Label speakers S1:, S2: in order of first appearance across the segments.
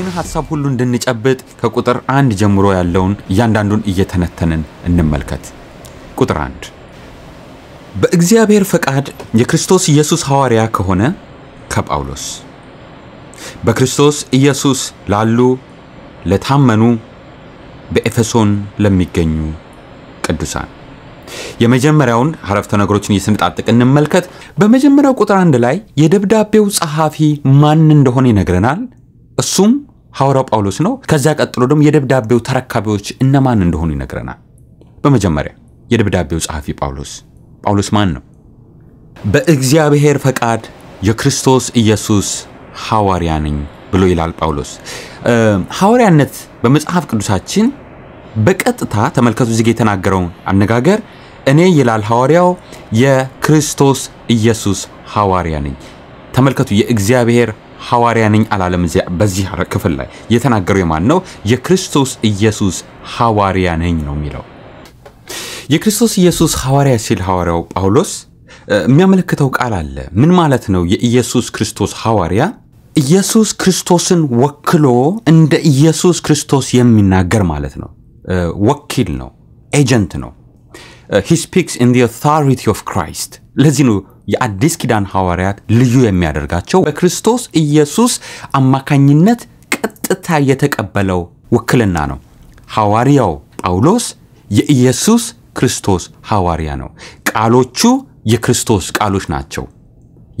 S1: ይህን ሀሳብ ሁሉ እንድንጨብጥ ከቁጥር አንድ ጀምሮ ያለውን እያንዳንዱን እየተነተንን እንመልከት። ቁጥር አንድ በእግዚአብሔር ፈቃድ የክርስቶስ ኢየሱስ ሐዋርያ ከሆነ ከጳውሎስ በክርስቶስ ኢየሱስ ላሉ ለታመኑ በኤፌሶን ለሚገኙ ቅዱሳን የመጀመሪያውን አረፍተ ነገሮችን እየስንጣጥቅ እንመልከት። በመጀመሪያው ቁጥር አንድ ላይ የደብዳቤው ጸሐፊ ማን እንደሆነ ይነግረናል። እሱም ሐዋርያው ጳውሎስ ነው። ከዚያ ቀጥሎ ደግሞ የደብዳቤው ተረካቢዎች እነማን እንደሆኑ ይነግረናል። በመጀመሪያ የደብዳቤው ጸሐፊ ጳውሎስ። ጳውሎስ ማን ነው? በእግዚአብሔር ፈቃድ የክርስቶስ ኢየሱስ ሐዋርያ ነኝ ብሎ ይላል ጳውሎስ። ሐዋርያነት በመጽሐፍ ቅዱሳችን በቀጥታ ተመልከቱ፣ እዚህ የተናገረውን አነጋገር እኔ ይላል ሐዋርያው የክርስቶስ ኢየሱስ ሐዋርያ ነኝ። ተመልከቱ የእግዚአብሔር ሐዋርያ ነኝ አላለም። በዚህ ክፍል ላይ የተናገረው የማን ነው? የክርስቶስ ኢየሱስ ሐዋርያ ነኝ ነው የሚለው። የክርስቶስ ኢየሱስ ሐዋርያ ሲል ሐዋርያው ጳውሎስ የሚያመለክተው ቃል አለ። ምን ማለት ነው? የኢየሱስ ክርስቶስ ሐዋርያ ኢየሱስ ክርስቶስን ወክሎ እንደ ኢየሱስ ክርስቶስ የሚናገር ማለት ነው። ወኪል ነው፣ ኤጀንት ነው። ሂ ስፒክስ ኢን ዲ ኦቶሪቲ ኦፍ ክራይስት። ለዚህ ነው የአዲስ ኪዳን ሐዋርያት ልዩ የሚያደርጋቸው በክርስቶስ ኢየሱስ አማካኝነት ቀጥታ የተቀበለው ውክልና ነው። ሐዋርያው ጳውሎስ የኢየሱስ ክርስቶስ ሐዋርያ ነው። ቃሎቹ የክርስቶስ ቃሎች ናቸው።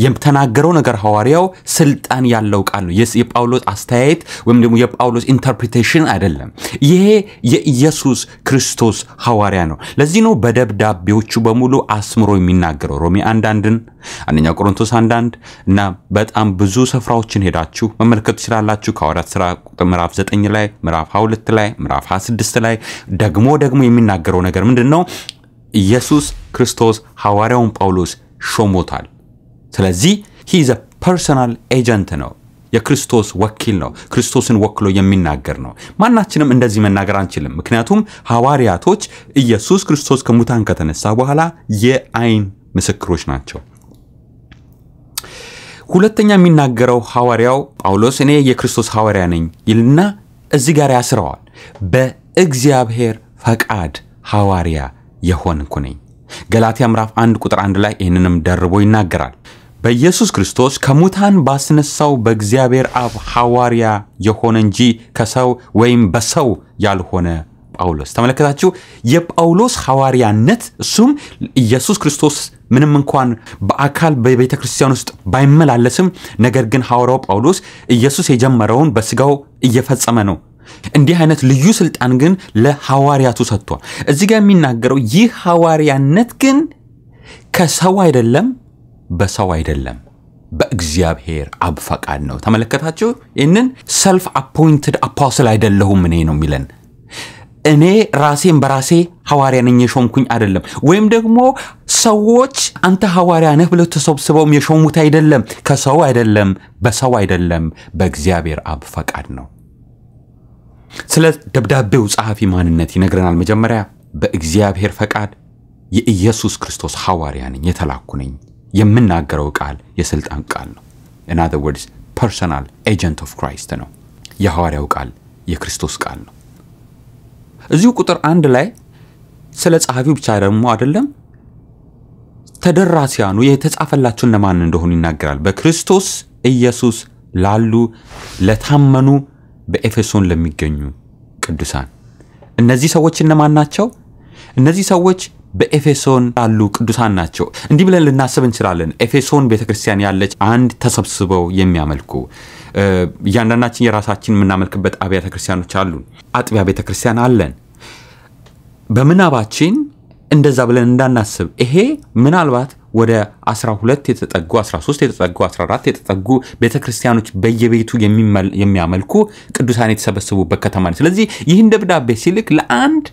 S1: የተናገረው ነገር ሐዋርያው ስልጣን ያለው ቃል ነው። የጳውሎስ አስተያየት ወይም ደግሞ የጳውሎስ ኢንተርፕሪቴሽን አይደለም። ይሄ የኢየሱስ ክርስቶስ ሐዋርያ ነው። ለዚህ ነው በደብዳቤዎቹ በሙሉ አስምሮ የሚናገረው ሮሜ አንዳንድን አንደኛ ቆሮንቶስ አንዳንድ እና በጣም ብዙ ስፍራዎችን ሄዳችሁ መመልከቱ ትችላላችሁ። ከሐዋርያት ስራ ምዕራፍ 9 ላይ፣ ምዕራፍ 22 ላይ፣ ምዕራፍ 26 ላይ ደግሞ ደግሞ የሚናገረው ነገር ምንድን ነው? ኢየሱስ ክርስቶስ ሐዋርያውን ጳውሎስ ሾሞታል። ስለዚህ ሂዘ ፐርሰናል ኤጀንት ነው። የክርስቶስ ወኪል ነው። ክርስቶስን ወክሎ የሚናገር ነው። ማናችንም እንደዚህ መናገር አንችልም። ምክንያቱም ሐዋርያቶች ኢየሱስ ክርስቶስ ከሙታን ከተነሳ በኋላ የአይን ምስክሮች ናቸው። ሁለተኛ የሚናገረው ሐዋርያው ጳውሎስ እኔ የክርስቶስ ሐዋርያ ነኝ ይልና እዚህ ጋር ያስረዋል። በእግዚአብሔር ፈቃድ ሐዋርያ የሆንኩ ነኝ። ገላትያ ምዕራፍ 1 ቁጥር 1 ላይ ይህንንም ደርቦ ይናገራል። በኢየሱስ ክርስቶስ ከሙታን ባስነሳው በእግዚአብሔር አብ ሐዋርያ የሆነ እንጂ ከሰው ወይም በሰው ያልሆነ ጳውሎስ ተመለከታችሁ። የጳውሎስ ሐዋርያነት እሱም ኢየሱስ ክርስቶስ ምንም እንኳን በአካል በቤተ ክርስቲያን ውስጥ ባይመላለስም፣ ነገር ግን ሐዋርያው ጳውሎስ ኢየሱስ የጀመረውን በስጋው እየፈጸመ ነው። እንዲህ አይነት ልዩ ስልጣን ግን ለሐዋርያቱ ሰጥቷል። እዚህ ጋር የሚናገረው ይህ ሐዋርያነት ግን ከሰው አይደለም በሰው አይደለም በእግዚአብሔር አብ ፈቃድ ነው። ተመለከታችሁ? ይህንን ሰልፍ አፖይንትድ አፖስል አይደለሁም እኔ ነው የሚለን። እኔ ራሴን በራሴ ሐዋርያ ነኝ የሾምኩኝ አይደለም። ወይም ደግሞ ሰዎች አንተ ሐዋርያ ነህ ብለው ተሰብስበውም የሾሙት አይደለም። ከሰው አይደለም፣ በሰው አይደለም፣ በእግዚአብሔር አብ ፈቃድ ነው። ስለ ደብዳቤው ጸሐፊ ማንነት ይነግረናል። መጀመሪያ በእግዚአብሔር ፈቃድ የኢየሱስ ክርስቶስ ሐዋርያ ነኝ፣ የተላኩ ነኝ የምናገረው ቃል የስልጣን ቃል ነው። ኢን አዘር ወርድስ ፐርሰናል ኤጀንት ኦፍ ክራይስት ነው። የሐዋርያው ቃል የክርስቶስ ቃል ነው። እዚሁ ቁጥር አንድ ላይ ስለ ጸሐፊው ብቻ ደግሞ አይደለም ተደራሲያኑ የተጻፈላቸው እነማን እንደሆኑ ይናገራል። በክርስቶስ ኢየሱስ ላሉ ለታመኑ በኤፌሶን ለሚገኙ ቅዱሳን እነዚህ ሰዎች እነማን ናቸው? እነዚህ ሰዎች በኤፌሶን ያሉ ቅዱሳን ናቸው። እንዲህ ብለን ልናስብ እንችላለን። ኤፌሶን ቤተክርስቲያን ያለች አንድ ተሰብስበው የሚያመልኩ እያንዳንዳችን የራሳችን የምናመልክበት አብያተ ክርስቲያኖች አሉን። አጥቢያ ቤተ ክርስቲያን አለን። በምናባችን እንደዛ ብለን እንዳናስብ ይሄ ምናልባት ወደ 12 የተጠጉ 13 የተጠጉ 14 የተጠጉ ቤተክርስቲያኖች በየቤቱ የሚያመልኩ ቅዱሳን የተሰበሰቡበት ከተማ ነው። ስለዚህ ይህን ደብዳቤ ሲልክ ለአንድ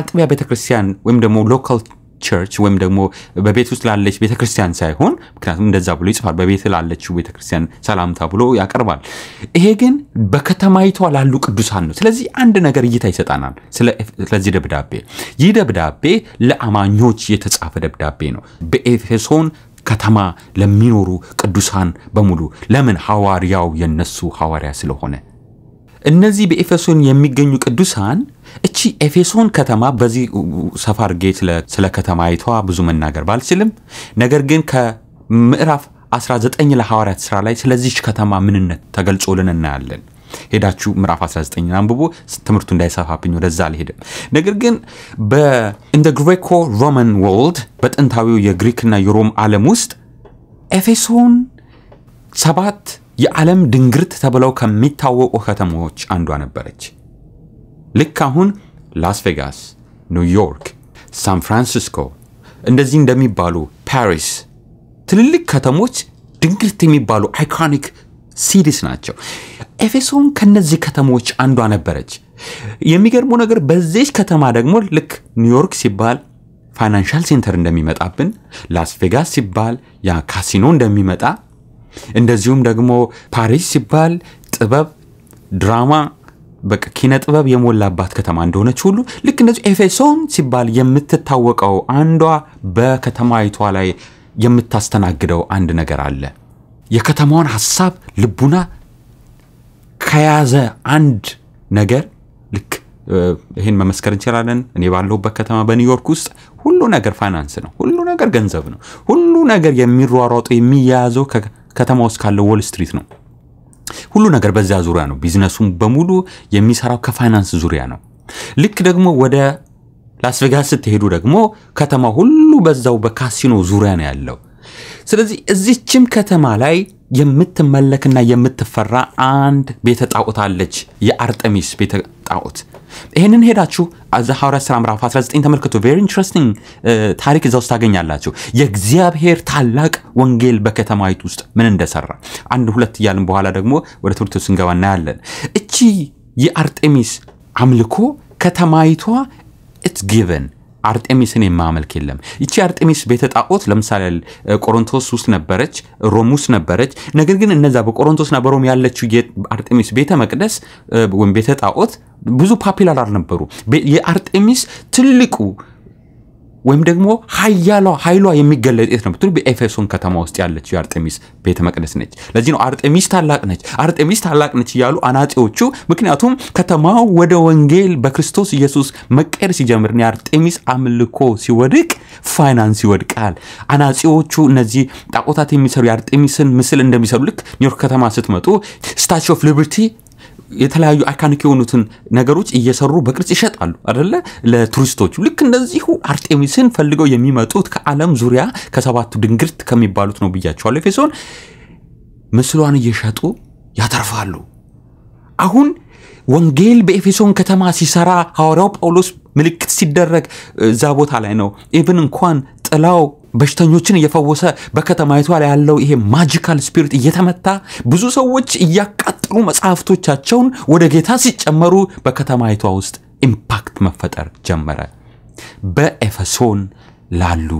S1: አጥቢያ ቤተክርስቲያን ወይም ደግሞ ሎካል ቸርች ወይም ደግሞ በቤት ውስጥ ላለች ቤተክርስቲያን ሳይሆን ምክንያቱም እንደዛ ብሎ ይጽፋል። በቤት ላለችው ቤተክርስቲያን ሰላምታ ብሎ ያቀርባል። ይሄ ግን በከተማይቷ ላሉ ቅዱሳን ነው። ስለዚህ አንድ ነገር እይታ ይሰጣናል ስለዚህ ደብዳቤ። ይህ ደብዳቤ ለአማኞች የተጻፈ ደብዳቤ ነው። በኤፌሶን ከተማ ለሚኖሩ ቅዱሳን በሙሉ ለምን? ሐዋርያው የነሱ ሐዋርያ ስለሆነ። እነዚህ በኤፌሶን የሚገኙ ቅዱሳን ኤፌሶን ከተማ በዚህ ሰፋ አድርጌ ስለ ከተማይቷ ብዙ መናገር ባልችልም ነገር ግን ከምዕራፍ 19 ለሐዋርያት ስራ ላይ ስለዚች ከተማ ምንነት ተገልጾልን እናያለን። ሄዳችሁ ምዕራፍ 19 አንብቦ ትምህርቱ እንዳይሰፋብኝ ወደዛ አልሄድም። ነገር ግን እንደ ግሬኮ ሮማን ወርልድ በጥንታዊው የግሪክና የሮም ዓለም ውስጥ ኤፌሶን ሰባት የዓለም ድንግርት ተብለው ከሚታወቁ ከተሞች አንዷ ነበረች። ልክ አሁን ላስ ቬጋስ፣ ኒውዮርክ፣ ሳን ፍራንሲስኮ እንደዚህ እንደሚባሉ ፓሪስ ትልልቅ ከተሞች ድንግልት የሚባሉ አይኮኒክ ሲዲስ ናቸው። ኤፌሶን ከነዚህ ከተሞች አንዷ ነበረች። የሚገርመው ነገር በዚች ከተማ ደግሞ ልክ ኒውዮርክ ሲባል ፋይናንሻል ሴንተር እንደሚመጣብን፣ ላስ ቬጋስ ሲባል ያ ካሲኖ እንደሚመጣ፣ እንደዚሁም ደግሞ ፓሪስ ሲባል ጥበብ፣ ድራማ፣ በቃ ኪነ ጥበብ የሞላባት ከተማ እንደሆነች ሁሉ ልክ እንደዚሁ ኤፌሶን ሲባል የምትታወቀው አንዷ በከተማይቷ ላይ የምታስተናግደው አንድ ነገር አለ። የከተማዋን ሀሳብ ልቡና ከያዘ አንድ ነገር ልክ ይህን መመስከር እንችላለን። እኔ ባለሁበት ከተማ በኒውዮርክ ውስጥ ሁሉ ነገር ፋይናንስ ነው፣ ሁሉ ነገር ገንዘብ ነው፣ ሁሉ ነገር የሚሯሯጠው የሚያያዘው ከተማ ውስጥ ካለው ዎል ስትሪት ነው። ሁሉ ነገር በዛ ዙሪያ ነው። ቢዝነሱም በሙሉ የሚሰራው ከፋይናንስ ዙሪያ ነው። ልክ ደግሞ ወደ ላስ ቬጋስ ስትሄዱ ደግሞ ከተማ ሁሉ በዛው በካሲኖ ዙሪያ ነው ያለው። ስለዚህ እዚችም ከተማ ላይ የምትመለክና የምትፈራ አንድ ቤተ ጣዖት አለች፣ የአርጠሚስ ቤተ ጣዖት። ይህንን ሄዳችሁ ዘ ሥራ ምዕራፍ 19 ተመልክቱ። ቬሪ ኢንትረስቲንግ uh, ታሪክ እዛ ውስጥ ታገኛላችሁ። የእግዚአብሔር ታላቅ ወንጌል በከተማዊት ውስጥ ምን እንደሰራ አንድ ሁለት እያልን በኋላ ደግሞ ወደ ትምህርቱ ስንገባ እናያለን። እቺ የአርጤሚስ አምልኮ ከተማይቷ ኢትስ ጊቨን አርጤሚስን የማመልክ የለም። ይቺ አርጤሚስ ቤተ ጣዖት ለምሳሌ ቆሮንቶስ ውስጥ ነበረች፣ ሮም ውስጥ ነበረች። ነገር ግን እነዛ በቆሮንቶስና በሮም ያለችው የአርጤሚስ ቤተ መቅደስ ወይም ቤተ ጣዖት ብዙ ፓፒላር አልነበሩ። የአርጤሚስ ትልቁ ወይም ደግሞ ሀያሏ ኃይሏ የሚገለጥ የት ነው ብትሉ በኤፌሶን ከተማ ውስጥ ያለችው የአርጤሚስ ቤተ መቅደስ ነች። ለዚህ ነው አርጤሚስ ታላቅ ነች፣ አርጤሚስ ታላቅ ነች እያሉ አናጤዎቹ። ምክንያቱም ከተማው ወደ ወንጌል በክርስቶስ ኢየሱስ መቀየር ሲጀምር፣ የአርጤሚስ አምልኮ ሲወድቅ ፋይናንስ ይወድቃል። አናጺዎቹ እነዚህ ጣቆታት የሚሰሩ የአርጤሚስን ምስል እንደሚሰሩ ልክ ኒውዮርክ ከተማ ስትመጡ ስታች ኦፍ ሊበርቲ የተለያዩ አይካኒክ የሆኑትን ነገሮች እየሰሩ በቅርጽ ይሸጣሉ አደለ ለቱሪስቶቹ። ልክ እንደዚሁ አርጤሚስን ፈልገው የሚመጡት ከዓለም ዙሪያ ከሰባቱ ድንግርት ከሚባሉት ነው ብያቸዋለሁ። ኤፌሶን ምስሏን እየሸጡ ያተርፋሉ። አሁን ወንጌል በኤፌሶን ከተማ ሲሰራ ሐዋርያው ጳውሎስ ምልክት ሲደረግ እዛ ቦታ ላይ ነው። ኢቭን እንኳን ጥላው በሽተኞችን እየፈወሰ በከተማይቷ ላይ ያለው ይሄ ማጂካል ስፒሪት እየተመታ ብዙ ሰዎች እያቃጠሉ መጽሐፍቶቻቸውን ወደ ጌታ ሲጨመሩ በከተማይቷ ውስጥ ኢምፓክት መፈጠር ጀመረ። በኤፌሶን ላሉ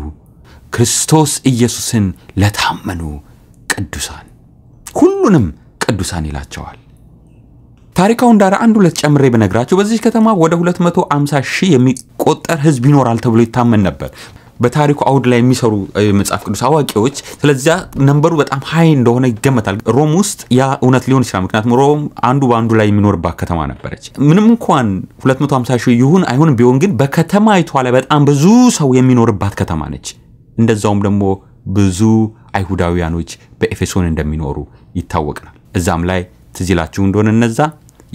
S1: ክርስቶስ ኢየሱስን ለታመኑ ቅዱሳን ሁሉንም ቅዱሳን ይላቸዋል። ታሪካውን ዳራ አንድ ሁለት ጨምሬ ብነግራቸው በዚህ ከተማ ወደ 250 ሺህ የሚቆጠር ህዝብ ይኖራል ተብሎ ይታመን ነበር። በታሪኩ አውድ ላይ የሚሰሩ መጽሐፍ ቅዱስ አዋቂዎች ስለዚያ ነንበሩ በጣም ሀይ እንደሆነ ይገመታል። ሮም ውስጥ ያ እውነት ሊሆን ይችላል። ምክንያቱም ሮም አንዱ በአንዱ ላይ የሚኖርባት ከተማ ነበረች። ምንም እንኳን 250 ሺህ ይሁን አይሁን ቢሆን ግን በከተማይቷ ላይ በጣም ብዙ ሰው የሚኖርባት ከተማ ነች። እንደዛውም ደግሞ ብዙ አይሁዳውያኖች በኤፌሶን እንደሚኖሩ ይታወቅናል። እዛም ላይ ትዚላችሁ እንደሆነ እነዛ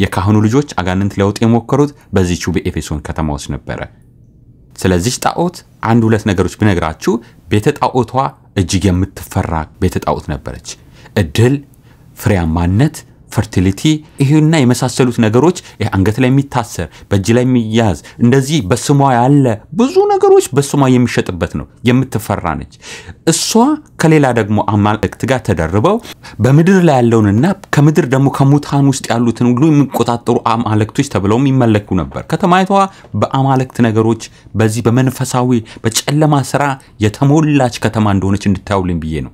S1: የካህኑ ልጆች አጋንንት ሊያወጡ የሞከሩት በዚቹ በኤፌሶን ከተማ ውስጥ ነበረ። ስለዚች ጣዖት አንድ ሁለት ነገሮች ብነግራችሁ ቤተ ጣዖቷ እጅግ የምትፈራ ቤተ ጣዖት ነበረች። እድል፣ ፍሬያማነት፣ ፈርቲሊቲ ይህና የመሳሰሉት ነገሮች አንገት ላይ የሚታሰር በእጅ ላይ የሚያዝ እንደዚህ በስሟ ያለ ብዙ ነገሮች በስሟ የሚሸጥበት ነው። የምትፈራ ነች። እሷ ከሌላ ደግሞ አማልክት ጋር ተደርበው በምድር ላይ ያለውንና ከምድር ደግሞ ከሙታን ውስጥ ያሉትን ሁሉ የሚቆጣጠሩ አማልክቶች ተብለውም ይመለኩ ነበር። ከተማይቷ በአማልክት ነገሮች በዚህ በመንፈሳዊ በጨለማ ስራ የተሞላች ከተማ እንደሆነች እንድታዩልኝ ብዬ ነው።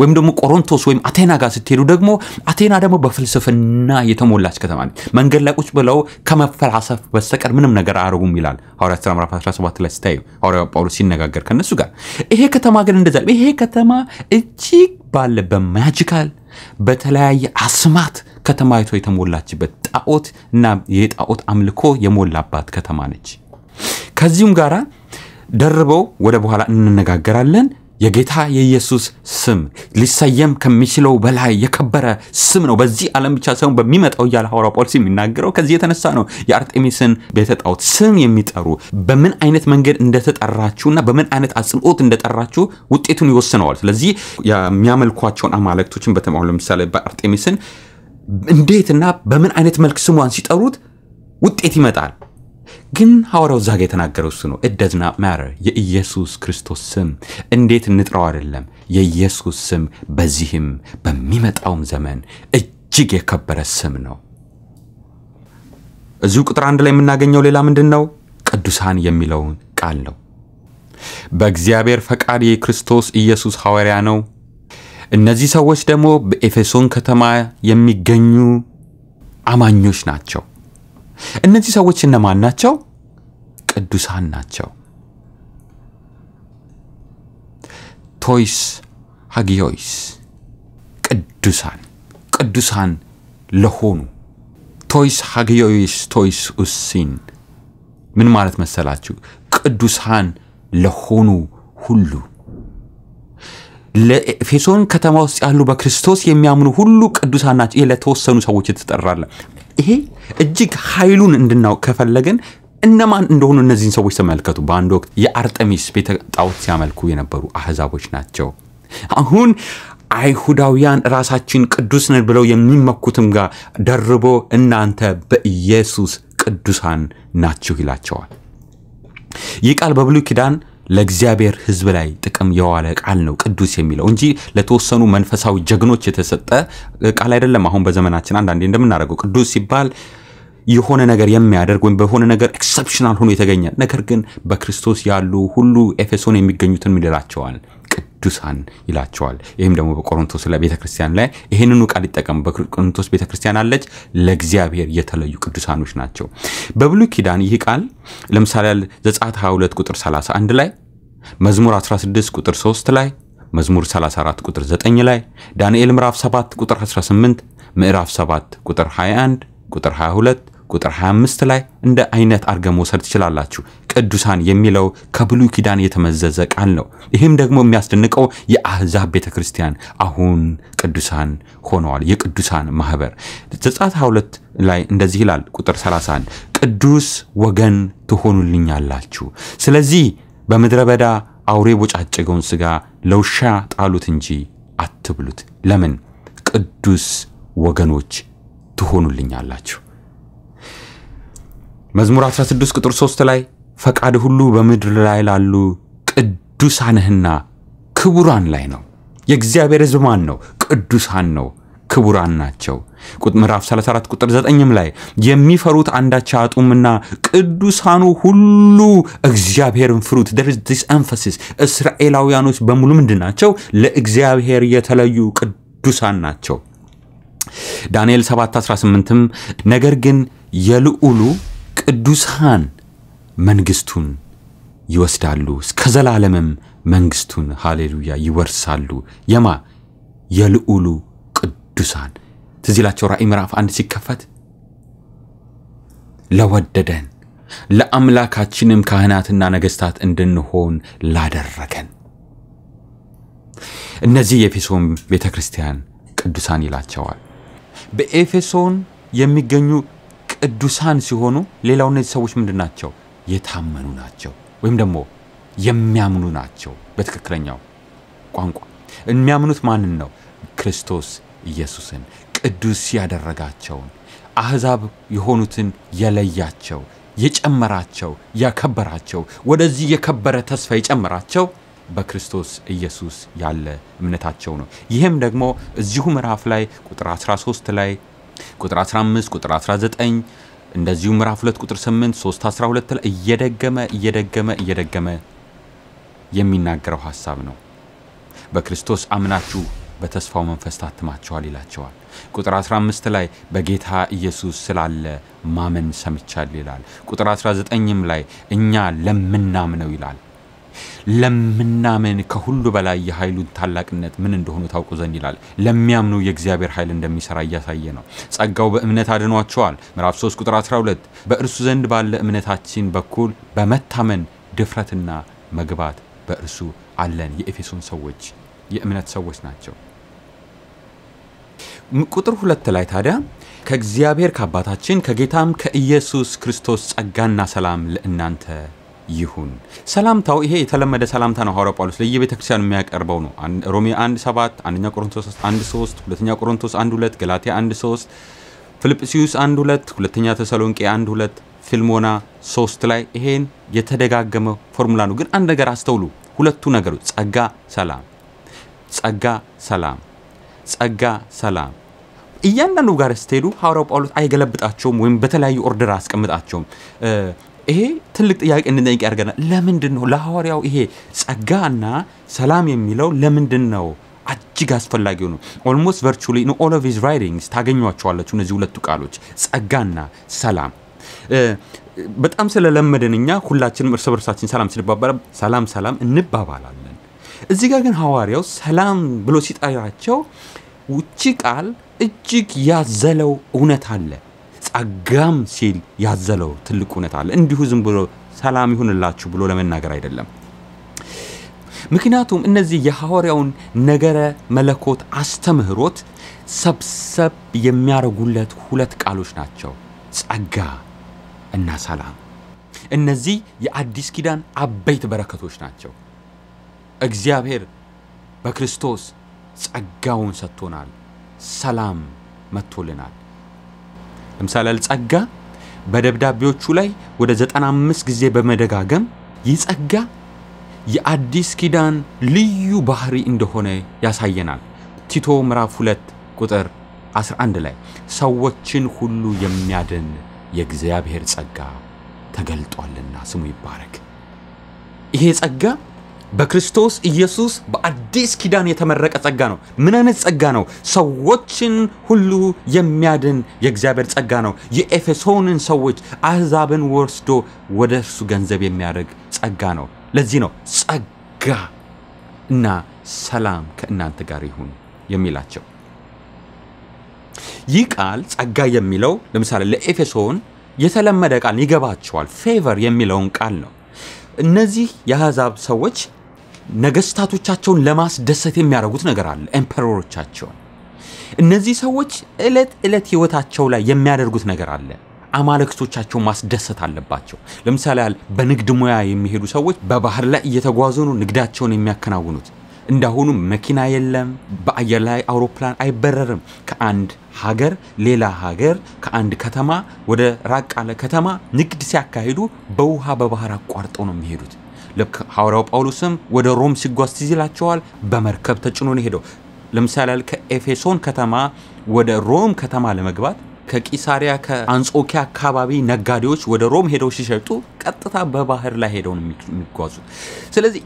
S1: ወይም ደግሞ ቆሮንቶስ ወይም አቴና ጋር ስትሄዱ ደግሞ አቴና ደግሞ በፍልስፍና የተሞላች ከተማ ነች። መንገድ ላይ ቁጭ ብለው ከመፈላሰፍ በስተቀር ምንም ነገር አያደርጉም ይላል ሐዋርያት ሥራ ምዕራፍ 17 ላይ ስታዩ ሐዋርያ ጳውሎስ ሲነጋገር ከነሱ ጋር። ይሄ ከተማ ግን እንደዛ ይሄ ከተማ እጅግ ባለ በማጂካል በተለያየ አስማት ከተማይቶ የተሞላችበት ጣዖት እና የጣዖት አምልኮ የሞላባት ከተማ ነች። ከዚሁም ጋራ ደርበው ወደ በኋላ እንነጋገራለን። የጌታ የኢየሱስ ስም ሊሰየም ከሚችለው በላይ የከበረ ስም ነው። በዚህ ዓለም ብቻ ሳይሆን በሚመጣው እያለ ሐዋርያ ጳውሎስ የሚናገረው ከዚህ የተነሳ ነው። የአርጤሚስን ቤተ ጣዖት ስም የሚጠሩ በምን አይነት መንገድ እንደተጠራችሁና በምን አይነት አጽንኦት እንደጠራችሁ ውጤቱን ይወስነዋል። ስለዚህ የሚያመልኳቸውን አማልክቶችን በተማሉ ለምሳሌ በአርጤሚስን እንዴትና በምን አይነት መልክ ስሟን ሲጠሩት ውጤት ይመጣል። ግን ሐዋርያው ዛጋ የተናገረው እሱ ነው። ኢት ደዝ ናት ማተር የኢየሱስ ክርስቶስ ስም እንዴት እንጥራው አይደለም። የኢየሱስ ስም በዚህም በሚመጣውም ዘመን እጅግ የከበረ ስም ነው። እዚሁ ቁጥር አንድ ላይ የምናገኘው ሌላ ምንድን ነው? ቅዱሳን የሚለውን ቃል ነው። በእግዚአብሔር ፈቃድ የክርስቶስ ኢየሱስ ሐዋርያ ነው። እነዚህ ሰዎች ደግሞ በኤፌሶን ከተማ የሚገኙ አማኞች ናቸው። እነዚህ ሰዎች እነማን ናቸው? ቅዱሳን ናቸው። ቶይስ ሀጊዮይስ ቅዱሳን ቅዱሳን ለሆኑ ቶይስ ሀጊዮይስ ቶይስ ኡሲን ምን ማለት መሰላችሁ? ቅዱሳን ለሆኑ ሁሉ ለኤፌሶን ከተማ ውስጥ ያሉ በክርስቶስ የሚያምኑ ሁሉ ቅዱሳን ናቸው። ለተወሰኑ ሰዎች ትጠራለ። ይሄ እጅግ ኃይሉን እንድናውቅ ከፈለግን እነማን እንደሆኑ እነዚህን ሰዎች ተመልከቱ። በአንድ ወቅት የአርጠሚስ ቤተ ጣዖት ሲያመልኩ የነበሩ አህዛቦች ናቸው። አሁን አይሁዳውያን ራሳችን ቅዱስ ነን ብለው የሚመኩትም ጋር ደርቦ እናንተ በኢየሱስ ቅዱሳን ናችሁ ይላቸዋል። ይህ ቃል በብሉይ ኪዳን ለእግዚአብሔር ሕዝብ ላይ ጥቅም የዋለ ቃል ነው ቅዱስ የሚለው እንጂ ለተወሰኑ መንፈሳዊ ጀግኖች የተሰጠ ቃል አይደለም። አሁን በዘመናችን አንዳንዴ እንደምናደርገው ቅዱስ ሲባል የሆነ ነገር የሚያደርግ ወይም በሆነ ነገር ኤክሰፕሽናል ሆኖ የተገኘ ነገር ግን በክርስቶስ ያሉ ሁሉ ኤፌሶን የሚገኙትን ይላቸዋል? ቅዱሳን ይላቸዋል። ይህም ደግሞ በቆሮንቶስ ቤተ ክርስቲያን ላይ ይህንኑ ቃል ይጠቀሙ። በቆሮንቶስ ቤተ ክርስቲያን አለች፣ ለእግዚአብሔር የተለዩ ቅዱሳኖች ናቸው። በብሉይ ኪዳን ይህ ቃል ለምሳሌ ዘጸአት 22 ቁጥር 31 ላይ፣ መዝሙር 16 ቁጥር 3 ላይ፣ መዝሙር 34 ቁጥር 9 ላይ፣ ዳንኤል ምዕራፍ 7 ቁጥር 18፣ ምዕራፍ 7 ቁጥር 21 ቁጥር 22 ቁጥር 25 ላይ እንደ አይነት አድርገ መውሰድ ትችላላችሁ። ቅዱሳን የሚለው ከብሉይ ኪዳን የተመዘዘ ቃል ነው። ይህም ደግሞ የሚያስደንቀው የአህዛብ ቤተ ክርስቲያን አሁን ቅዱሳን ሆነዋል። የቅዱሳን ማህበር ዘጸአት 22 ላይ እንደዚህ ይላል ቁጥር 31 ቅዱስ ወገን ትሆኑልኛላችሁ። ስለዚህ በምድረ በዳ አውሬ ቦጫጨገውን ስጋ ለውሻ ጣሉት እንጂ አትብሉት። ለምን? ቅዱስ ወገኖች ትሆኑልኛላችሁ። መዝሙር 16 ቁጥር 3 ላይ ፈቃድ ሁሉ በምድር ላይ ላሉ ቅዱሳንህና ክቡራን ላይ ነው። የእግዚአብሔር ሕዝብ ማን ነው? ቅዱሳን ነው፣ ክቡራን ናቸው። ምዕራፍ 34 ቁጥር 9ም ላይ የሚፈሩት አንዳች አጡምና ቅዱሳኑ ሁሉ እግዚአብሔርን ፍሩት። ስ ኤንፈሲስ እስራኤላውያኖች በሙሉ ምንድን ናቸው? ለእግዚአብሔር የተለዩ ቅዱሳን ናቸው። ዳንኤል 7 18ም ነገር ግን የልዑሉ ቅዱሳን መንግስቱን ይወስዳሉ፣ እስከ ዘላለምም መንግስቱን ሃሌሉያ ይወርሳሉ። የማ የልዑሉ ቅዱሳን ትዝ ይላቸው ራእይ ምዕራፍ አንድ ሲከፈት ለወደደን ለአምላካችንም ካህናትና ነገስታት እንድንሆን ላደረገን እነዚህ የኤፌሶን ቤተ ክርስቲያን ቅዱሳን ይላቸዋል። በኤፌሶን የሚገኙ ቅዱሳን ሲሆኑ ሌላው እነዚህ ሰዎች ምንድን ናቸው? የታመኑ ናቸው፣ ወይም ደግሞ የሚያምኑ ናቸው። በትክክለኛው ቋንቋ የሚያምኑት ማንን ነው? ክርስቶስ ኢየሱስን፣ ቅዱስ ያደረጋቸውን፣ አህዛብ የሆኑትን የለያቸው፣ የጨመራቸው፣ ያከበራቸው፣ ወደዚህ የከበረ ተስፋ የጨመራቸው በክርስቶስ ኢየሱስ ያለ እምነታቸው ነው። ይህም ደግሞ እዚሁ ምዕራፍ ላይ ቁጥር 13 ላይ ቁጥር 15 ቁጥር 19 እንደዚሁ ምዕራፍ 2 ቁጥር 8 3 12 ላይ እየደገመ እየደገመ እየደገመ የሚናገረው ሀሳብ ነው። በክርስቶስ አምናችሁ በተስፋው መንፈስ ታትማችኋል ይላቸዋል። ቁጥር 15 ላይ በጌታ ኢየሱስ ስላለ ማመን ሰምቻል ይላል። ቁጥር 19ም ላይ እኛ ለምናምነው ይላል። ለምናምን ከሁሉ በላይ የኃይሉን ታላቅነት ምን እንደሆኑ ታውቁ ዘንድ ይላል። ለሚያምኑ የእግዚአብሔር ኃይል እንደሚሰራ እያሳየ ነው። ጸጋው በእምነት አድኗቸዋል። ምዕራፍ 3 ቁጥር 12 በእርሱ ዘንድ ባለ እምነታችን በኩል በመታመን ድፍረትና መግባት በእርሱ አለን። የኤፌሶን ሰዎች የእምነት ሰዎች ናቸው። ቁጥር ሁለት ላይ ታዲያ ከእግዚአብሔር ከአባታችን ከጌታም ከኢየሱስ ክርስቶስ ጸጋና ሰላም ለእናንተ ይሁን። ሰላምታው ይሄ የተለመደ ሰላምታ ነው። ሐዋርያው ጳውሎስ ለየቤተ ክርስቲያኑ የሚያቀርበው ነው። ሮሜ 1 7 1 ቆሮንቶስ 1 3 2 ቆሮንቶስ 1 2 ገላትያ 1 3 ፊልጵስዩስ 1 2 2 ተሰሎንቄ 1 2 ፊልሞና 3 ላይ ይሄን የተደጋገመ ፎርሙላ ነው። ግን አንድ ነገር አስተውሉ። ሁለቱ ነገሮች ጸጋ፣ ሰላም፣ ጸጋ፣ ሰላም፣ ጸጋ፣ ሰላም እያንዳንዱ ጋር ስትሄዱ ሐዋርያው ጳውሎስ አይገለብጣቸውም ወይም በተለያዩ ኦርደር አስቀምጣቸውም። ይሄ ትልቅ ጥያቄ እንድንጠይቅ ያደርገናል። ለምንድን ነው ለሐዋርያው ይሄ ጸጋና ሰላም የሚለው ለምንድን ነው እጅግ አስፈላጊ ነው። ኦልሞስት ቨርቹሊ ኢን ኦል ኦፍ ሂዝ ራይቲንግስ ታገኟቸዋለች እነዚህ ሁለቱ ቃሎች ጸጋና ሰላም። በጣም ስለለመደን እኛ ሁላችንም እርስ በርሳችን ሰላም ስንባባል ሰላም ሰላም እንባባላለን። እዚህ ጋር ግን ሐዋርያው ሰላም ብሎ ሲጠራቸው ውጭ ቃል እጅግ ያዘለው እውነት አለ። ጸጋም ሲል ያዘለው ትልቅ እውነት አለ። እንዲሁ ዝም ብሎ ሰላም ይሁንላችሁ ብሎ ለመናገር አይደለም። ምክንያቱም እነዚህ የሐዋርያውን ነገረ መለኮት አስተምህሮት ሰብሰብ የሚያደርጉለት ሁለት ቃሎች ናቸው፣ ጸጋ እና ሰላም። እነዚህ የአዲስ ኪዳን አበይት በረከቶች ናቸው። እግዚአብሔር በክርስቶስ ጸጋውን ሰጥቶናል፣ ሰላም መጥቶልናል። ለምሳሌ ጸጋ በደብዳቤዎቹ ላይ ወደ 95 ጊዜ በመደጋገም ይህ ጸጋ የአዲስ ኪዳን ልዩ ባህሪ እንደሆነ ያሳየናል። ቲቶ ምዕራፍ 2 ቁጥር 11 ላይ ሰዎችን ሁሉ የሚያድን የእግዚአብሔር ጸጋ ተገልጧልና ስሙ ይባረክ። ይሄ ጸጋ በክርስቶስ ኢየሱስ በአዲስ ኪዳን የተመረቀ ጸጋ ነው። ምን አይነት ጸጋ ነው? ሰዎችን ሁሉ የሚያድን የእግዚአብሔር ጸጋ ነው። የኤፌሶንን ሰዎች አህዛብን ወስዶ ወደ እርሱ ገንዘብ የሚያደርግ ጸጋ ነው። ለዚህ ነው ጸጋ እና ሰላም ከእናንተ ጋር ይሁን የሚላቸው። ይህ ቃል ጸጋ የሚለው ለምሳሌ ለኤፌሶን የተለመደ ቃል ይገባቸዋል። ፌቨር የሚለውን ቃል ነው። እነዚህ የአሕዛብ ሰዎች ነገስታቶቻቸውን ለማስደሰት የሚያደርጉት ነገር አለ። ኤምፐረሮቻቸውን እነዚህ ሰዎች እለት እለት ህይወታቸው ላይ የሚያደርጉት ነገር አለ። አማልክቶቻቸው ማስደሰት አለባቸው። ለምሳሌ ያህል በንግድ ሙያ የሚሄዱ ሰዎች በባህር ላይ እየተጓዙ ነው ንግዳቸውን የሚያከናውኑት። እንዳሁኑ መኪና የለም፣ በአየር ላይ አውሮፕላን አይበረርም። ከአንድ ሀገር ሌላ ሀገር፣ ከአንድ ከተማ ወደ ራቅ ያለ ከተማ ንግድ ሲያካሂዱ በውሃ በባህር አቋርጠው ነው የሚሄዱት። ልክ ሐዋርያው ጳውሎስም ወደ ሮም ሲጓዝ ትዝ ይላቸዋል። በመርከብ ተጭኖ ነው ሄደው። ለምሳሌ ከኤፌሶን ከተማ ወደ ሮም ከተማ ለመግባት ከቂሳሪያ ከአንጾኪያ አካባቢ ነጋዴዎች ወደ ሮም ሄደው ሲሸጡ ቀጥታ በባህር ላይ ሄደው ነው የሚጓዙት። ስለዚህ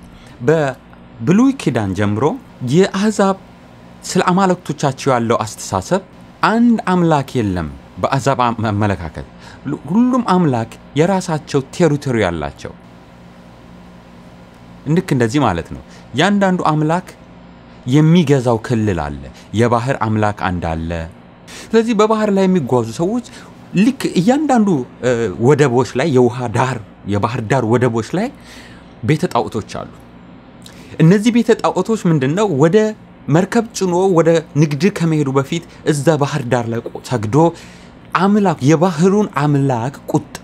S1: በብሉይ ኪዳን ጀምሮ የአሕዛብ ስለ አማልክቶቻቸው ያለው አስተሳሰብ አንድ አምላክ የለም። በአሕዛብ አመለካከት ሁሉም አምላክ የራሳቸው ቴሪቶሪ ያላቸው ልክ እንደዚህ ማለት ነው። ያንዳንዱ አምላክ የሚገዛው ክልል አለ። የባህር አምላክ አንድ አለ። ስለዚህ በባህር ላይ የሚጓዙ ሰዎች ልክ እያንዳንዱ ወደቦች ላይ የውሃ ዳር የባህር ዳር ወደቦች ላይ ቤተ ጣዖቶች አሉ። እነዚህ ቤተ ጣዖቶች ምንድን ነው? ወደ መርከብ ጭኖ ወደ ንግድ ከመሄዱ በፊት እዛ ባህር ዳር ላይ ሰግዶ አምላክ የባህሩን አምላክ ቁጣ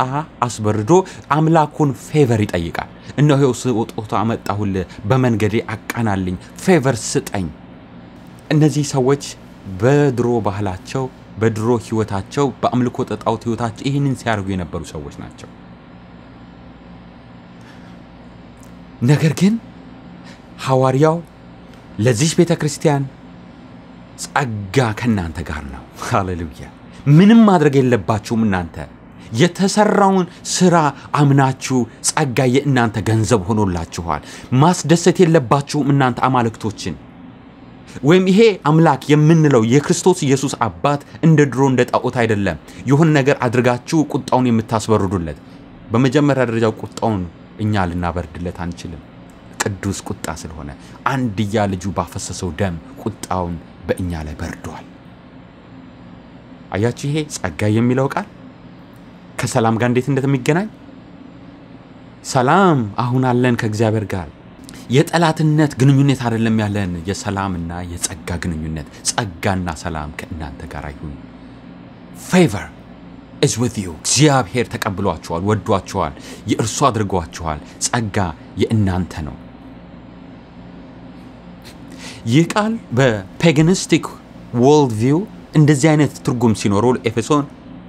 S1: አስበርዶ አምላኩን ፌቨር ይጠይቃል። እነሆ ስጦታ አመጣሁል፣ በመንገዴ አቃናልኝ፣ ፌቨር ስጠኝ። እነዚህ ሰዎች በድሮ ባህላቸው በድሮ ህይወታቸው በአምልኮ ጠጣውት ህይወታቸው ይህንን ሲያደርጉ የነበሩ ሰዎች ናቸው። ነገር ግን ሐዋርያው ለዚች ቤተ ክርስቲያን ጸጋ ከእናንተ ጋር ነው። ሃሌሉያ ምንም ማድረግ የለባችሁም እናንተ የተሰራውን ስራ አምናችሁ ጸጋ የእናንተ ገንዘብ ሆኖላችኋል። ማስደሰት የለባችሁም እናንተ አማልክቶችን ወይም ይሄ አምላክ የምንለው የክርስቶስ ኢየሱስ አባት እንደ ድሮ እንደ ጣዖት አይደለም። የሆን ነገር አድርጋችሁ ቁጣውን የምታስበርዱለት። በመጀመሪያ ደረጃ ቁጣውን እኛ ልናበርድለት አንችልም። ቅዱስ ቁጣ ስለሆነ አንድያ ልጁ ባፈሰሰው ደም ቁጣውን በእኛ ላይ በርዷል። አያችሁ፣ ይሄ ጸጋ የሚለው ቃል ከሰላም ጋር እንዴት እንደሚገናኝ ሰላም አሁን አለን ከእግዚአብሔር ጋር የጠላትነት ግንኙነት አይደለም ያለን፣ የሰላምና የጸጋ ግንኙነት። ጸጋና ሰላም ከእናንተ ጋር ይሁን። ፌቨር ኢዝ ዊዝ ዩ። እግዚአብሔር ተቀብሏችኋል፣ ወዷችኋል፣ የእርሱ አድርጓችኋል። ጸጋ የእናንተ ነው። ይህ ቃል በፔጋኒስቲክ ወርልድ ቪው እንደዚህ አይነት ትርጉም ሲኖረው ለኤፌሶን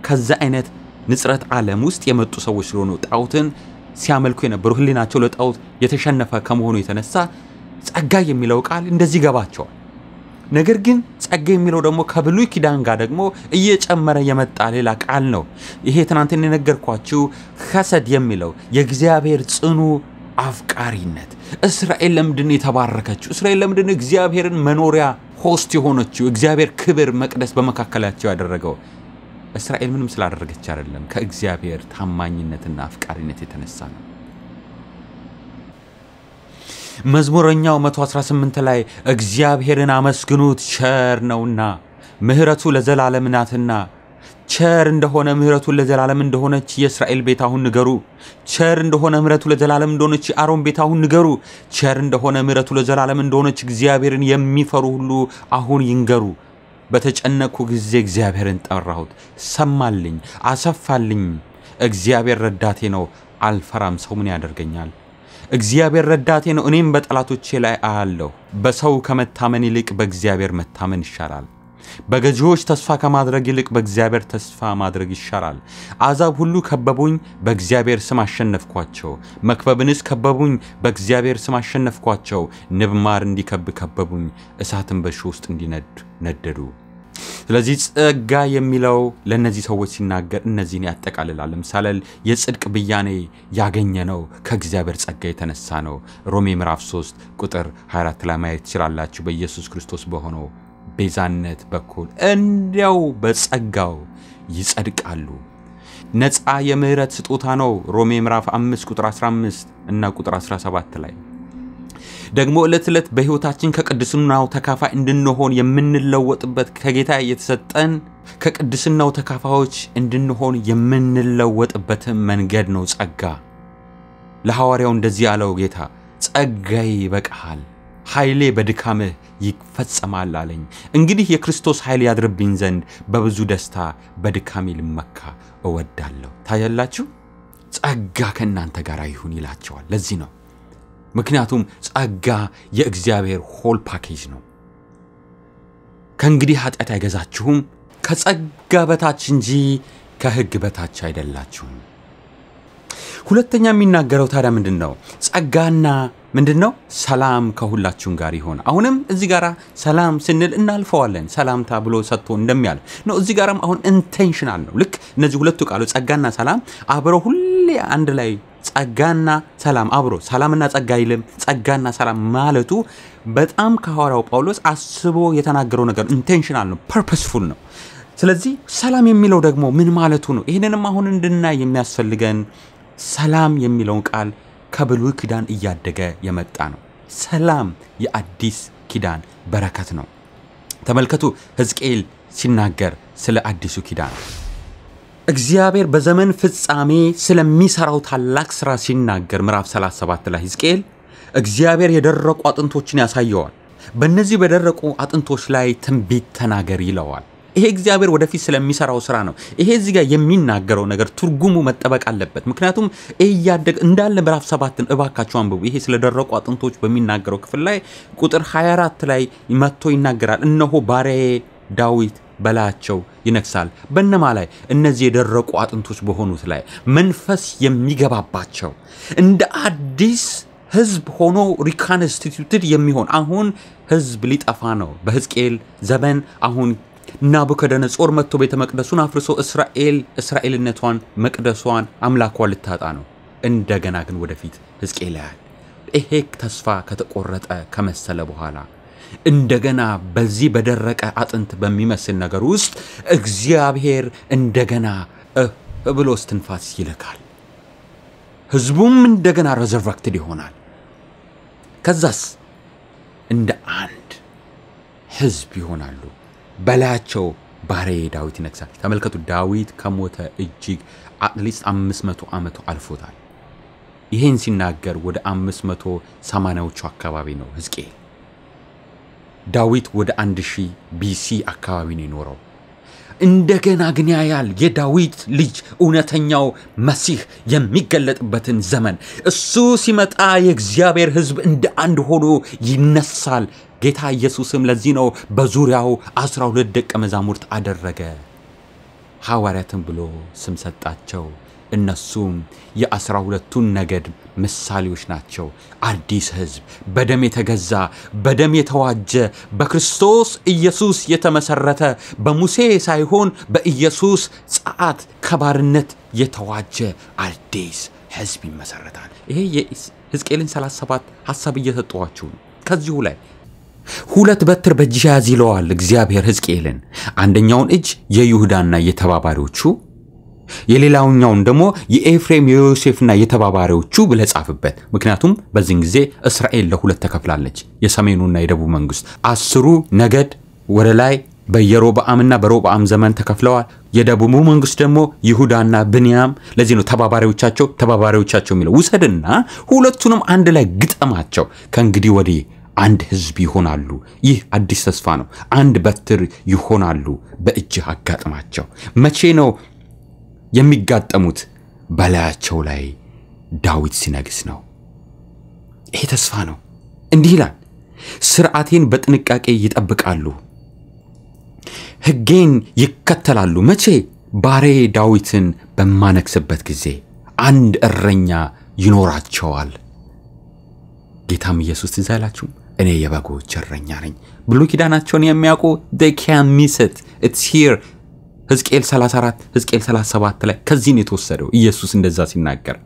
S1: ከዛ አይነት ንጽረት ዓለም ውስጥ የመጡ ሰዎች ስለሆኑ ጣዖትን ሲያመልኩ የነበሩ ህሊናቸው ለጣዖት የተሸነፈ ከመሆኑ የተነሳ ጸጋ የሚለው ቃል እንደዚህ ገባቸዋል። ነገር ግን ጸጋ የሚለው ደግሞ ከብሉይ ኪዳን ጋር ደግሞ እየጨመረ የመጣ ሌላ ቃል ነው። ይሄ ትናንትን የነገርኳችሁ ከሰድ የሚለው የእግዚአብሔር ጽኑ አፍቃሪነት እስራኤል ለምንድን የተባረከችው? እስራኤል ለምንድን እግዚአብሔርን መኖሪያ ሆስት የሆነችው? እግዚአብሔር ክብር መቅደስ በመካከላቸው ያደረገው እስራኤል ምንም ስላደረገች አይደለም፣ ከእግዚአብሔር ታማኝነትና አፍቃሪነት የተነሳ ነው። መዝሙረኛው 118 ላይ እግዚአብሔርን አመስግኑት ቸር ነውና ምሕረቱ ለዘላለም ናትና ቸር እንደሆነ ምህረቱ ለዘላለም እንደሆነች የእስራኤል ቤት አሁን ንገሩ። ቸር እንደሆነ ምህረቱ ለዘላለም እንደሆነች የአሮን ቤት አሁን ንገሩ። ቸር እንደሆነ ምህረቱ ለዘላለም እንደሆነች እግዚአብሔርን የሚፈሩ ሁሉ አሁን ይንገሩ። በተጨነቅኩ ጊዜ እግዚአብሔርን ጠራሁት፣ ሰማልኝ፣ አሰፋልኝ። እግዚአብሔር ረዳቴ ነው፣ አልፈራም። ሰው ምን ያደርገኛል? እግዚአብሔር ረዳቴ ነው፣ እኔም በጠላቶቼ ላይ አያለሁ። በሰው ከመታመን ይልቅ በእግዚአብሔር መታመን ይሻላል። በገዢዎች ተስፋ ከማድረግ ይልቅ በእግዚአብሔር ተስፋ ማድረግ ይሻላል። አሕዛብ ሁሉ ከበቡኝ፣ በእግዚአብሔር ስም አሸነፍኳቸው። መክበብንስ ከበቡኝ፣ በእግዚአብሔር ስም አሸነፍኳቸው። ንብ ማር እንዲከብ ከበቡኝ፣ እሳትን በእሾህ ውስጥ እንዲነድ ነደዱ። ስለዚህ ጸጋ የሚለው ለእነዚህ ሰዎች ሲናገር እነዚህን ያጠቃልላል። ለምሳሌ የጽድቅ ብያኔ ያገኘ ነው ከእግዚአብሔር ጸጋ የተነሳ ነው። ሮሜ ምዕራፍ 3 ቁጥር 24 ላይ ማየት ትችላላችሁ። በኢየሱስ ክርስቶስ በሆነው ቤዛነት በኩል እንዲያው በጸጋው ይጸድቃሉ። ነፃ የምህረት ስጦታ ነው። ሮሜ ምዕራፍ 5 ቁጥር 15 እና ቁጥር 17 ላይ ደግሞ ዕለት ዕለት በሕይወታችን ከቅድስናው ተካፋይ እንድንሆን የምንለወጥበት ከጌታ የተሰጠን ከቅድስናው ተካፋዮች እንድንሆን የምንለወጥበትን መንገድ ነው ጸጋ። ለሐዋርያው እንደዚህ ያለው ጌታ ጸጋዬ ይበቃሃል ኃይሌ በድካምህ ይፈጸማል አለኝ። እንግዲህ የክርስቶስ ኃይል ያድርብኝ ዘንድ በብዙ ደስታ በድካሜ ልመካ እወዳለሁ። ታያላችሁ፣ ጸጋ ከእናንተ ጋር ይሁን ይላቸዋል። ለዚህ ነው ምክንያቱም ጸጋ የእግዚአብሔር ሆል ፓኬጅ ነው። ከእንግዲህ ኃጢአት አይገዛችሁም፣ ከጸጋ በታች እንጂ ከሕግ በታች አይደላችሁም። ሁለተኛ የሚናገረው ታዲያ ምንድን ነው? ጸጋና ምንድን ነው ሰላም ከሁላችሁን ጋር ይሆን። አሁንም እዚህ ጋር ሰላም ስንል እናልፈዋለን። ሰላምታ ብሎ ሰጥቶ እንደሚያል ነው። እዚህ ጋርም አሁን ኢንቴንሽናል ነው። ልክ እነዚህ ሁለቱ ቃሉ ጸጋና ሰላም አብረው ሁሌ አንድ ላይ ጸጋና ሰላም አብሮ ሰላምና ጸጋ አይልም። ጸጋና ሰላም ማለቱ በጣም ከሐዋርያው ጳውሎስ አስቦ የተናገረው ነገር ኢንቴንሽናል ነው፣ ፐርፐስፉል ነው። ስለዚህ ሰላም የሚለው ደግሞ ምን ማለቱ ነው? ይህንንም አሁን እንድናይ የሚያስፈልገን ሰላም የሚለውን ቃል ከብሉይ ኪዳን እያደገ የመጣ ነው። ሰላም የአዲስ ኪዳን በረከት ነው። ተመልከቱ ሕዝቅኤል ሲናገር ስለ አዲሱ ኪዳን እግዚአብሔር በዘመን ፍጻሜ ስለሚሰራው ታላቅ ስራ ሲናገር ምዕራፍ 37 ላይ ሕዝቅኤል እግዚአብሔር የደረቁ አጥንቶችን ያሳየዋል፣ በእነዚህ በደረቁ አጥንቶች ላይ ትንቢት ተናገር ይለዋል። ይሄ እግዚአብሔር ወደፊት ስለሚሰራው ስራ ነው። ይሄ እዚህ ጋር የሚናገረው ነገር ትርጉሙ መጠበቅ አለበት። ምክንያቱም ይሄ እያደገ እንዳለ ምዕራፍ ሰባትን እባካቸው አንብቡ። ይሄ ስለደረቁ አጥንቶች በሚናገረው ክፍል ላይ ቁጥር 24 ላይ መጥቶ ይናገራል። እነሆ ባሪያዬ ዳዊት በላያቸው ይነግሳል። በነማ ላይ? እነዚህ የደረቁ አጥንቶች በሆኑት ላይ መንፈስ የሚገባባቸው እንደ አዲስ ህዝብ ሆኖ ሪካንስቲቱትድ የሚሆን አሁን ህዝብ ሊጠፋ ነው። በህዝቅኤል ዘመን አሁን ናቡከደነጾር መጥቶ ቤተ መቅደሱን አፍርሶ እስራኤል እስራኤልነቷን መቅደሷን አምላኳ ልታጣ ነው። እንደገና ግን ወደፊት ሕዝቅኤል ያያል። ይሄ ተስፋ ከተቆረጠ ከመሰለ በኋላ እንደገና በዚህ በደረቀ አጥንት በሚመስል ነገር ውስጥ እግዚአብሔር እንደገና ብሎ እስትንፋስ ይልካል። ህዝቡም እንደገና ሬዘርቫክትድ ይሆናል። ከዛስ እንደ አንድ ህዝብ ይሆናሉ። በላያቸው ባሪያዬ ዳዊት ይነግሳል። ተመልከቱ፣ ዳዊት ከሞተ እጅግ አትሊስት 500 ዓመቱ አልፎታል። ይህን ሲናገር ወደ 580ዎቹ አካባቢ ነው ሕዝቅኤል። ዳዊት ወደ 1000 ቢሲ አካባቢ ነው የኖረው። እንደገና ግን ያያል የዳዊት ልጅ እውነተኛው መሲህ የሚገለጥበትን ዘመን። እሱ ሲመጣ የእግዚአብሔር ሕዝብ እንደ አንድ ሆኖ ይነሳል፣ ጌታ ኢየሱስም ለዚህ ነው በዙሪያው አስራ ሁለት ደቀ መዛሙርት አደረገ፣ ሐዋርያትም ብሎ ስም ሰጣቸው። እነሱም የአስራ ሁለቱን ነገድ ምሳሌዎች ናቸው። አዲስ ሕዝብ፣ በደም የተገዛ በደም የተዋጀ በክርስቶስ ኢየሱስ የተመሰረተ በሙሴ ሳይሆን በኢየሱስ ጸዓት ከባርነት የተዋጀ አዲስ ሕዝብ ይመሰረታል። ይሄ የሕዝቅኤልን 37 ሐሳብ እየሰጠኋችሁ ነው። ከዚሁ ላይ ሁለት በትር በእጅህ ያዝ ይለዋል እግዚአብሔር ሕዝቅኤልን። አንደኛውን እጅ የይሁዳና የተባባሪዎቹ፣ የሌላውኛውን ደግሞ የኤፍሬም የዮሴፍና የተባባሪዎቹ ብለህ ጻፍበት። ምክንያቱም በዚህን ጊዜ እስራኤል ለሁለት ተከፍላለች፣ የሰሜኑና የደቡብ መንግስት። አስሩ ነገድ ወደ ላይ በየሮብዓምና በሮብዓም ዘመን ተከፍለዋል። የደቡቡ መንግስት ደግሞ ይሁዳና ብንያም። ለዚህ ነው ተባባሪዎቻቸው ተባባሪዎቻቸው የሚለው። ውሰድና ሁለቱንም አንድ ላይ ግጠማቸው። ከእንግዲህ ወዲህ አንድ ህዝብ ይሆናሉ። ይህ አዲስ ተስፋ ነው። አንድ በትር ይሆናሉ። በእጅህ አጋጥማቸው። መቼ ነው የሚጋጠሙት? በላያቸው ላይ ዳዊት ሲነግስ ነው። ይሄ ተስፋ ነው። እንዲህ ይላል፣ ስርዓቴን በጥንቃቄ ይጠብቃሉ፣ ህጌን ይከተላሉ። መቼ? ባሬ ዳዊትን በማነግስበት ጊዜ አንድ እረኛ ይኖራቸዋል። ጌታም ኢየሱስ ትዝ እኔ የበጎች እረኛ ነኝ። ብሉይ ኪዳናቸውን የሚያውቁ they can miss it it's ሕዝቅኤል 34 ሕዝቅኤል 37 ላይ ከዚህን የተወሰደው ኢየሱስ እንደዛ ሲናገር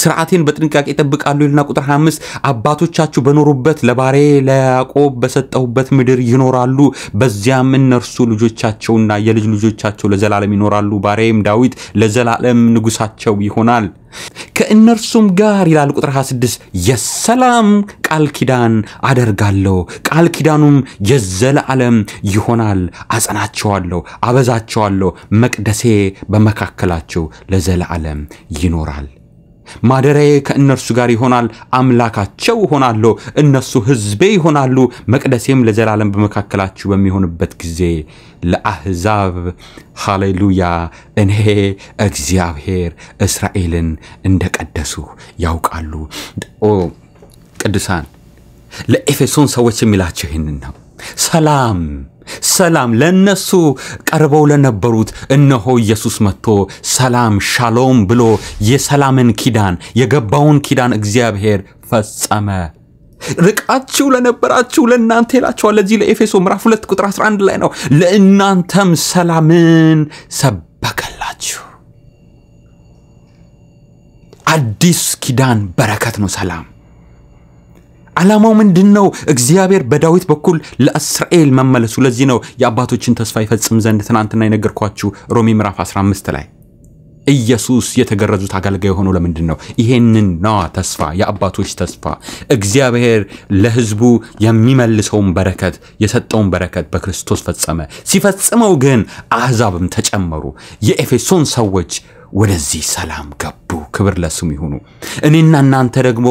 S1: ስርዓቴን በጥንቃቄ ይጠብቃሉ ይልና ቁጥር 25 አባቶቻችሁ በኖሩበት ለባሬ ለያዕቆብ በሰጠሁበት ምድር ይኖራሉ፣ በዚያም እነርሱ ልጆቻቸውና የልጅ ልጆቻቸው ለዘላለም ይኖራሉ። ባሬም ዳዊት ለዘላለም ንጉሳቸው ይሆናል። ከእነርሱም ጋር ይላል ቁጥር 26 የሰላም ቃል ኪዳን አደርጋለሁ፣ ቃል ኪዳኑም የዘላለም ይሆናል። አጸናቸዋለሁ፣ አበዛቸዋለሁ፣ መቅደሴ በመካከላቸው ለዘላለም ይኖራል። ማደሪያዬ ከእነርሱ ጋር ይሆናል፣ አምላካቸው እሆናለሁ፣ እነሱ ሕዝቤ ይሆናሉ፣ መቅደሴም ለዘላለም በመካከላችሁ በሚሆንበት ጊዜ ለአሕዛብ ሃሌሉያ፣ እኔ እግዚአብሔር እስራኤልን እንደቀደሱ ያውቃሉ። ቅዱሳን፣ ለኤፌሶን ሰዎች የሚላቸው ይህንን ነው፣ ሰላም ሰላም ለነሱ ቀርበው ለነበሩት እነሆ ኢየሱስ መጥቶ ሰላም ሻሎም ብሎ የሰላምን ኪዳን የገባውን ኪዳን እግዚአብሔር ፈጸመ። ርቃችሁ ለነበራችሁ ለእናንተ ይላቸዋል። ለዚህ ለኤፌሶ ምዕራፍ 2 ቁጥር 11 ላይ ነው። ለእናንተም ሰላምን ሰበከላችሁ። አዲስ ኪዳን በረከት ነው ሰላም አላማው ምንድን ነው? እግዚአብሔር በዳዊት በኩል ለእስራኤል መመለሱ። ለዚህ ነው የአባቶችን ተስፋ ይፈጽም ዘንድ ትናንትና የነገርኳችሁ ሮሜ ምዕራፍ 15 ላይ ኢየሱስ የተገረዙት አገልጋይ የሆኑ ለምንድን ነው? ይሄንን ነዋ ተስፋ፣ የአባቶች ተስፋ። እግዚአብሔር ለሕዝቡ የሚመልሰውን በረከት የሰጠውን በረከት በክርስቶስ ፈጸመ። ሲፈጽመው ግን አሕዛብም ተጨመሩ። የኤፌሶን ሰዎች ወደዚህ ሰላም ገቡ። ክብር ለስሙ ይሁኑ። እኔና እናንተ ደግሞ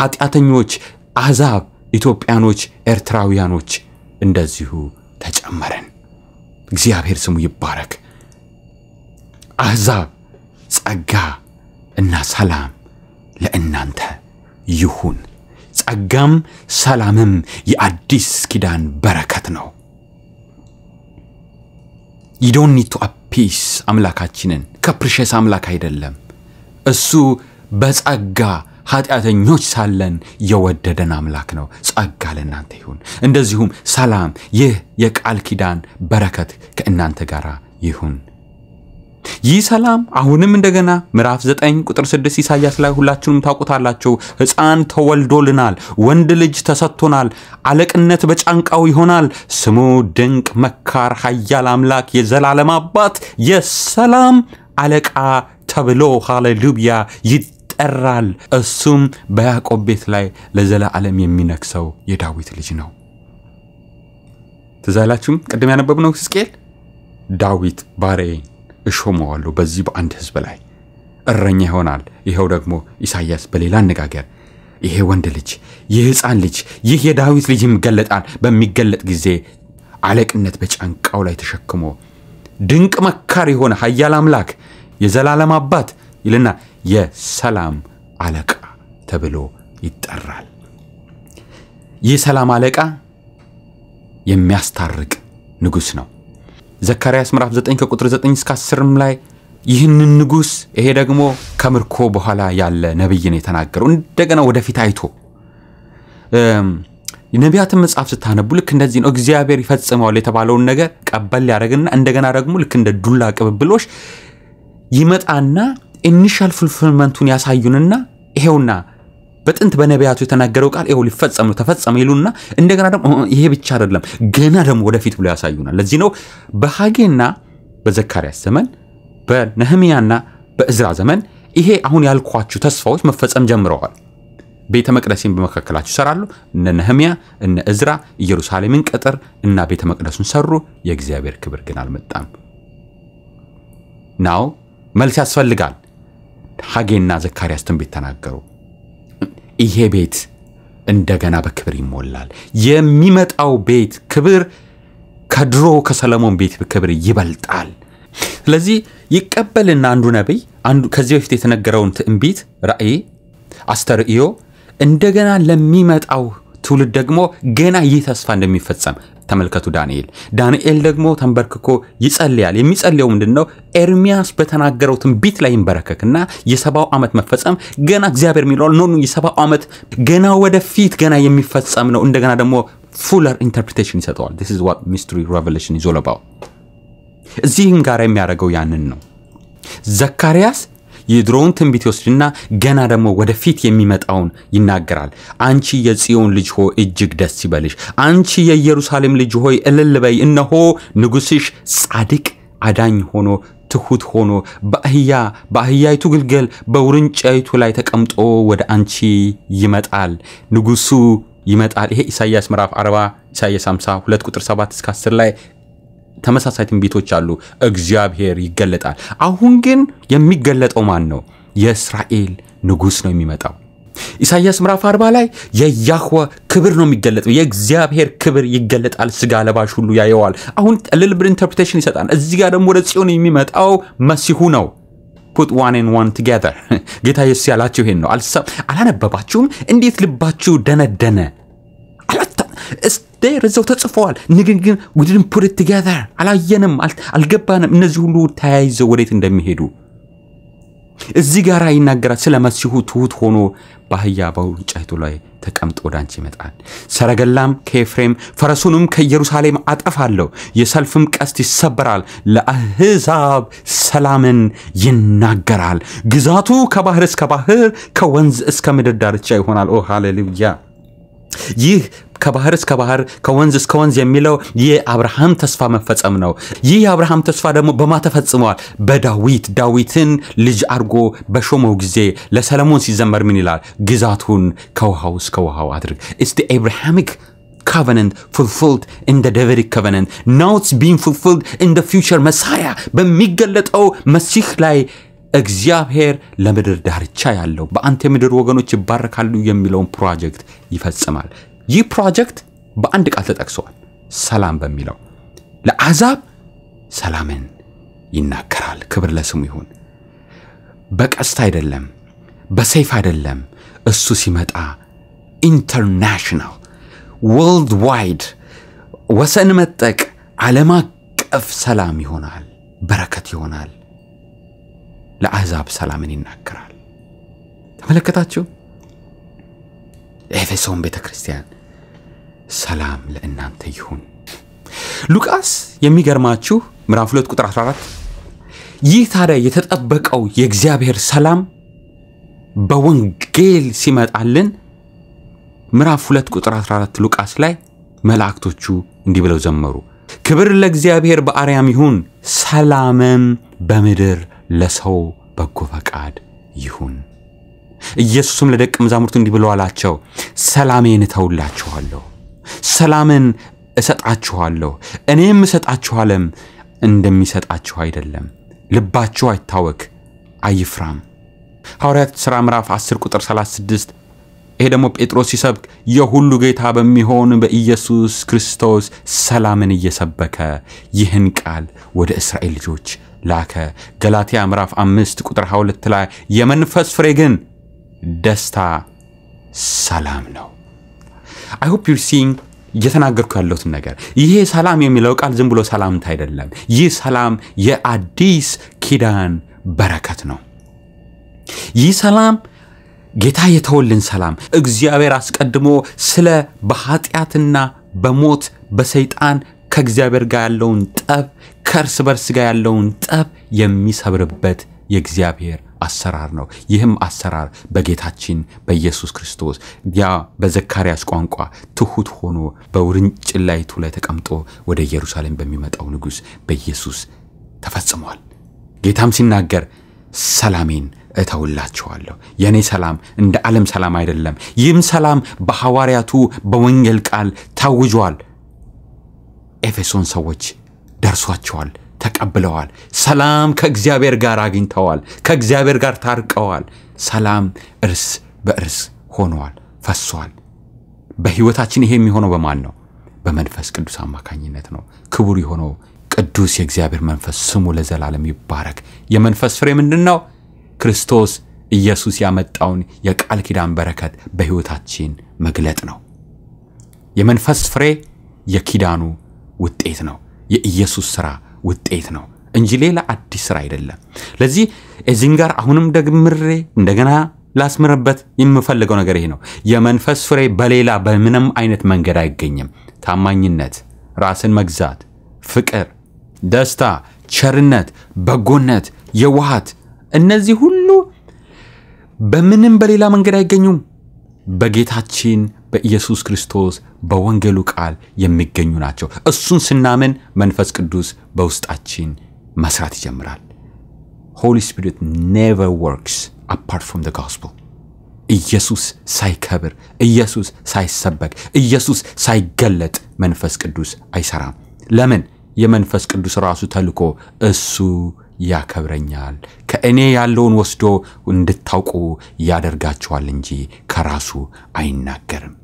S1: ኃጢአተኞች አሕዛብ ኢትዮጵያኖች፣ ኤርትራውያኖች እንደዚሁ ተጨመረን። እግዚአብሔር ስሙ ይባረክ። አሕዛብ ጸጋ እና ሰላም ለእናንተ ይሁን። ጸጋም ሰላምም የአዲስ ኪዳን በረከት ነው። ይዶኒቱ አፒስ አምላካችንን ከፕርሸስ አምላክ አይደለም። እሱ በጸጋ ኃጢአተኞች ሳለን የወደደን አምላክ ነው። ጸጋ ለእናንተ ይሁን። እንደዚሁም ሰላም፣ ይህ የቃል ኪዳን በረከት ከእናንተ ጋር ይሁን። ይህ ሰላም አሁንም እንደገና ምዕራፍ 9 ቁጥር 6 ኢሳያስ ላይ ሁላችሁንም ታውቁታላችሁ። ሕፃን ተወልዶልናል፣ ወንድ ልጅ ተሰጥቶናል፣ አለቅነት በጫንቃው ይሆናል። ስሙ ድንቅ መካር፣ ኃያል አምላክ፣ የዘላለም አባት፣ የሰላም አለቃ ተብሎ ሃሌሉያ ይጠራል። እሱም በያዕቆብ ቤት ላይ ለዘላለም የሚነግሰው የዳዊት ልጅ ነው። ትዛላችሁም አይላችሁም? ቅድም ያነበብነው ሕዝቅኤል ዳዊት ባሪያዬን እሾመዋለሁ በዚህ በአንድ ሕዝብ ላይ እረኛ ይሆናል። ይኸው ደግሞ ኢሳይያስ በሌላ አነጋገር ይሄ ወንድ ልጅ ይህ ሕፃን ልጅ ይህ የዳዊት ልጅ ይገለጣል። በሚገለጥ ጊዜ አለቅነት በጫንቃው ላይ ተሸክሞ ድንቅ መካር የሆነ ኃያል አምላክ የዘላለም አባት ይልና የሰላም አለቃ ተብሎ ይጠራል። ይህ ሰላም አለቃ የሚያስታርቅ ንጉሥ ነው። ዘካርያስ ምዕራፍ 9 ከቁጥር 9 እስከ 10 ላይ ይህንን ንጉሥ ይሄ ደግሞ ከምርኮ በኋላ ያለ ነቢይ ነው የተናገረው። እንደገና ወደፊት አይቶ ነቢያትን መጽሐፍ ስታነቡ ልክ እንደዚህ ነው። እግዚአብሔር ይፈጽመዋል የተባለውን ነገር ቀበል ያደረግና እንደገና ደግሞ ልክ እንደ ዱላ ቅብብሎሽ ይመጣና ኢኒሻል ፉልፊልመንቱን ያሳዩንና ይሄውና በጥንት በነቢያቱ የተናገረው ቃል ይኸው ሊፈጸም ነው ተፈጸመ ይሉና እንደገና ደግሞ ይሄ ብቻ አይደለም ገና ደግሞ ወደፊት ብሎ ያሳዩናል። ለዚህ ነው በሐጌና በዘካርያስ ዘመን በነህምያና በእዝራ ዘመን ይሄ አሁን ያልኳችሁ ተስፋዎች መፈጸም ጀምረዋል። ቤተ መቅደሴን በመካከላችሁ ይሰራሉ። እነ ነህምያ እነ እዝራ ኢየሩሳሌምን ቅጥር እና ቤተ መቅደሱን ሰሩ። የእግዚአብሔር ክብር ግን አልመጣም። ናው መልስ ያስፈልጋል። ሐጌና ዘካርያስ ትንቢት ተናገሩ። ይሄ ቤት እንደገና በክብር ይሞላል። የሚመጣው ቤት ክብር ከድሮ ከሰለሞን ቤት ክብር ይበልጣል። ስለዚህ ይቀበልና አንዱ ነቢይ አንዱ ከዚህ በፊት የተነገረውን ትንቢት፣ ራእይ፣ አስተርእዮ እንደገና ለሚመጣው ትውልድ ደግሞ ገና ይህ ተስፋ እንደሚፈጸም ተመልከቱ። ዳንኤል ዳንኤል ደግሞ ተንበርክኮ ይጸልያል። የሚጸልየው ምንድን ነው? ኤርሚያስ በተናገረው ትንቢት ላይ ይንበረከክና የሰባው ዓመት መፈጸም ገና እግዚአብሔር የሚለዋል ኖኑ የሰባው ዓመት ገና ወደፊት ገና የሚፈጸም ነው። እንደገና ደግሞ ፉለር ኢንተርፕሪቴሽን ይሰጠዋል። ስ ዋት ሚስትሪ ሬቨሌሽን ይዞለባው እዚህም ጋር የሚያደርገው ያንን ነው። ዘካርያስ የድሮውን ትንቢት ይወስድና ገና ደግሞ ወደፊት የሚመጣውን ይናገራል። አንቺ የጽዮን ልጅ ሆይ እጅግ ደስ ይበልሽ፣ አንቺ የኢየሩሳሌም ልጅ ሆይ እልል በይ፣ እነሆ ንጉሥሽ ጻድቅ አዳኝ ሆኖ ትሁት ሆኖ በአህያ በአህያይቱ ግልገል በውርንጫይቱ ላይ ተቀምጦ ወደ አንቺ ይመጣል ንጉሱ ይመጣል። ይሄ ኢሳይያስ ምዕራፍ 40 ኢሳይያስ 52 ቁጥር 7 እስከ 10 ላይ ተመሳሳይ ትንቢቶች አሉ። እግዚአብሔር ይገለጣል። አሁን ግን የሚገለጠው ማን ነው? የእስራኤል ንጉሥ ነው የሚመጣው። ኢሳይያስ ምዕራፍ 40 ላይ የያህወ ክብር ነው የሚገለጠው። የእግዚአብሔር ክብር ይገለጣል፣ ስጋ ለባሽ ሁሉ ያየዋል። አሁን ልል ብል ኢንተርፕሬቴሽን ይሰጣል። እዚህ ጋር ደግሞ ወደ ጽዮን የሚመጣው መሲሁ ነው። ፑት ዋን ኤን ዋን ቱጌዘር ጌታ ኢየሱስ ያላችሁ ይሄን ነው። አላነበባችሁም? እንዴት ልባችሁ ደነደነ? ርዘው ተጽፈዋል። ንግን ግን ውድድን ፑት ቱጌዘር አላየንም፣ አልገባንም እነዚህ ሁሉ ተያይዘው ወዴት እንደሚሄዱ እዚህ ጋር ይናገራል። ስለ መሲሁ ትሁት ሆኖ በአህያ በውጭቱ ላይ ተቀምጦ ወደ አንቺ ይመጣል። ሰረገላም ከኤፍሬም ፈረሱንም ከኢየሩሳሌም አጠፋለሁ፣ የሰልፍም ቀስት ይሰበራል። ለአህዛብ ሰላምን ይናገራል። ግዛቱ ከባህር እስከ ባህር ከወንዝ እስከ ምድር ዳርቻ ይሆናል። ኦ ሃሌሉያ! ይህ ከባህር እስከ ባህር ከወንዝ እስከ ወንዝ የሚለው የአብርሃም ተስፋ መፈጸም ነው። ይህ የአብርሃም ተስፋ ደግሞ በማ ተፈጽመዋል? በዳዊት ዳዊትን ልጅ አድርጎ በሾመው ጊዜ ለሰለሞን ሲዘመር ምን ይላል? ግዛቱን ከውሃው እስከ ውሃው አድርግ ኢትስ አብርሃሚክ covenant fulfilled in the Davidic covenant. Now it's being fulfilled in በሚገለጠው መሲህ ላይ እግዚአብሔር ለምድር ዳርቻ ያለው በአንተ የምድር ወገኖች ይባረካሉ የሚለውን ፕሮጀክት ይፈጽማል። ይህ ፕሮጀክት በአንድ ቃል ተጠቅሷል፣ ሰላም በሚለው ለአሕዛብ ሰላምን ይናገራል። ክብር ለስሙ ይሁን። በቀስት አይደለም፣ በሰይፍ አይደለም። እሱ ሲመጣ ኢንተርናሽናል፣ ወርልድ ዋይድ፣ ወሰን መጠቅ፣ ዓለም አቀፍ ሰላም ይሆናል፣ በረከት ይሆናል። ለአሕዛብ ሰላምን ይናገራል። ተመለከታችሁ? ኤፌሶን ቤተ ክርስቲያን ሰላም ለእናንተ ይሁን። ሉቃስ የሚገርማችሁ ምዕራፍ 2 ቁጥር 14 ይህ ታዲያ የተጠበቀው የእግዚአብሔር ሰላም በወንጌል ሲመጣልን ምዕራፍ 2 ቁጥር 14 ሉቃስ ላይ መላእክቶቹ እንዲህ ብለው ዘመሩ፣ ክብር ለእግዚአብሔር በአርያም ይሁን፣ ሰላምም በምድር ለሰው በጎ ፈቃድ ይሁን። ኢየሱስም ለደቀ መዛሙርቱ እንዲህ ብለው አላቸው፣ ሰላሜን እተውላችኋለሁ ሰላምን እሰጣችኋለሁ፣ እኔም እሰጣችሁ ዓለም እንደሚሰጣችሁ አይደለም። ልባችሁ አይታወክ አይፍራም። ሐዋርያት ሥራ ምዕራፍ 10 ቁጥር 36 ይሄ ደግሞ ጴጥሮስ ሲሰብክ የሁሉ ጌታ በሚሆን በኢየሱስ ክርስቶስ ሰላምን እየሰበከ ይህን ቃል ወደ እስራኤል ልጆች ላከ። ገላትያ ምዕራፍ 5 ቁጥር 22 ላይ የመንፈስ ፍሬ ግን ደስታ፣ ሰላም ነው። አይሆፕ ዩር ሲንግ እየተናገርኩ ያለሁትን ነገር ይሄ ሰላም የሚለው ቃል ዝም ብሎ ሰላምት አይደለም። ይህ ሰላም የአዲስ ኪዳን በረከት ነው። ይህ ሰላም ጌታ የተወልን ሰላም እግዚአብሔር አስቀድሞ ስለ በኃጢአትና በሞት በሰይጣን ከእግዚአብሔር ጋር ያለውን ጠብ ከእርስ በርስ ጋር ያለውን ጠብ የሚሰብርበት የእግዚአብሔር አሰራር ነው። ይህም አሰራር በጌታችን በኢየሱስ ክርስቶስ ያ በዘካርያስ ቋንቋ ትሑት ሆኖ በውርንጭላይቱ ላይ ተቀምጦ ወደ ኢየሩሳሌም በሚመጣው ንጉሥ በኢየሱስ ተፈጽሟል። ጌታም ሲናገር ሰላሜን እተውላችኋለሁ። የእኔ ሰላም እንደ ዓለም ሰላም አይደለም። ይህም ሰላም በሐዋርያቱ በወንጌል ቃል ታውጇል። ኤፌሶን ሰዎች ደርሷቸዋል። ተቀብለዋል። ሰላም ከእግዚአብሔር ጋር አግኝተዋል። ከእግዚአብሔር ጋር ታርቀዋል። ሰላም እርስ በእርስ ሆነዋል፣ ፈሷል። በሕይወታችን ይሄ የሚሆነው በማን ነው? በመንፈስ ቅዱስ አማካኝነት ነው። ክቡር የሆነው ቅዱስ የእግዚአብሔር መንፈስ ስሙ ለዘላለም ይባረክ። የመንፈስ ፍሬ ምንድን ነው? ክርስቶስ ኢየሱስ ያመጣውን የቃል ኪዳን በረከት በሕይወታችን መግለጥ ነው። የመንፈስ ፍሬ የኪዳኑ ውጤት ነው። የኢየሱስ ሥራ ውጤት ነው እንጂ ሌላ አዲስ ስራ አይደለም። ለዚህ እዚህም ጋር አሁንም ደግምሬ እንደገና ላስምርበት የምፈልገው ነገር ይሄ ነው። የመንፈስ ፍሬ በሌላ በምንም አይነት መንገድ አይገኝም። ታማኝነት፣ ራስን መግዛት፣ ፍቅር፣ ደስታ፣ ቸርነት፣ በጎነት፣ የዋሃት እነዚህ ሁሉ በምንም በሌላ መንገድ አይገኙም በጌታችን በኢየሱስ ክርስቶስ በወንጌሉ ቃል የሚገኙ ናቸው። እሱን ስናምን መንፈስ ቅዱስ በውስጣችን መስራት ይጀምራል። ሆሊ ስፒሪት ኔቨር ወርክስ አፓርት ፍሮም ጋስፕል። ኢየሱስ ሳይከብር፣ ኢየሱስ ሳይሰበክ፣ ኢየሱስ ሳይገለጥ መንፈስ ቅዱስ አይሰራም። ለምን? የመንፈስ ቅዱስ ራሱ ተልኮ እሱ ያከብረኛል፣ ከእኔ ያለውን ወስዶ እንድታውቁ ያደርጋችኋል እንጂ ከራሱ አይናገርም።